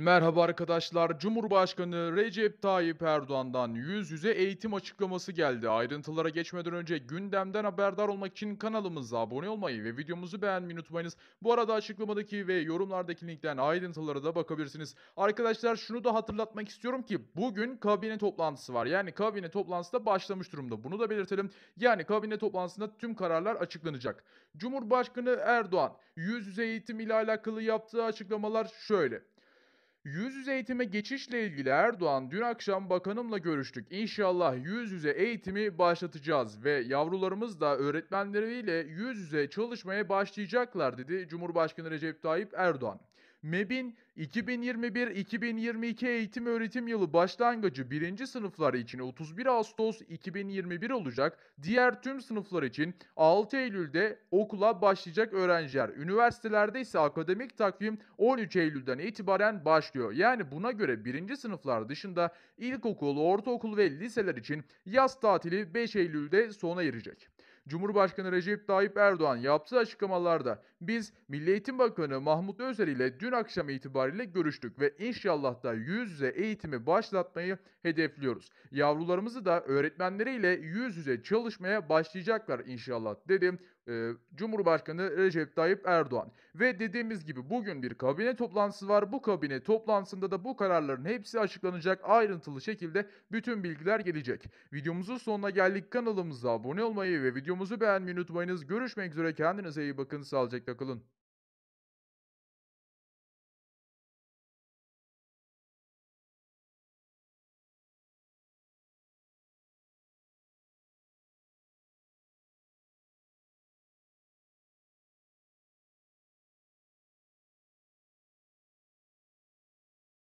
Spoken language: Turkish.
Merhaba arkadaşlar. Cumhurbaşkanı Recep Tayyip Erdoğan'dan yüz yüze eğitim açıklaması geldi. Ayrıntılara geçmeden önce gündemden haberdar olmak için kanalımıza abone olmayı ve videomuzu beğenmeyi unutmayınız. Bu arada açıklamadaki ve yorumlardaki linkten ayrıntılara da bakabilirsiniz. Arkadaşlar şunu da hatırlatmak istiyorum ki bugün kabine toplantısı var. Yani kabine toplantısı da başlamış durumda. Bunu da belirtelim. Yani kabine toplantısında tüm kararlar açıklanacak. Cumhurbaşkanı Erdoğan yüz yüze eğitim ile alakalı yaptığı açıklamalar şöyle. Yüz yüze eğitime geçişle ilgili Erdoğan dün akşam bakanımla görüştük. İnşallah yüz yüze eğitimi başlatacağız ve yavrularımız da öğretmenleriyle yüz yüze çalışmaya başlayacaklar dedi Cumhurbaşkanı Recep Tayyip Erdoğan. MEB'in 2021-2022 eğitim öğretim yılı başlangıcı birinci sınıflar için 31 Ağustos 2021 olacak. Diğer tüm sınıflar için 6 Eylül'de okula başlayacak öğrenciler. Üniversitelerde ise akademik takvim 13 Eylül'den itibaren başlıyor. Yani buna göre birinci sınıflar dışında ilkokul, ortaokul ve liseler için yaz tatili 5 Eylül'de sona erecek. Cumhurbaşkanı Recep Tayyip Erdoğan yaptığı açıklamalarda biz Milli Eğitim Bakanı Mahmut Özer ile dün akşam itibariyle görüştük ve inşallah da yüz yüze eğitimi başlatmayı hedefliyoruz. Yavrularımızı da öğretmenleriyle yüz yüze çalışmaya başlayacaklar inşallah dedim e, Cumhurbaşkanı Recep Tayyip Erdoğan. Ve dediğimiz gibi bugün bir kabine toplantısı var. Bu kabine toplantısında da bu kararların hepsi açıklanacak. Ayrıntılı şekilde bütün bilgiler gelecek. Videomuzun sonuna geldik. Kanalımıza abone olmayı ve videomuzu beğenmeyi unutmayınız. Görüşmek üzere. Kendinize iyi bakın. Sağlıcakla kalın.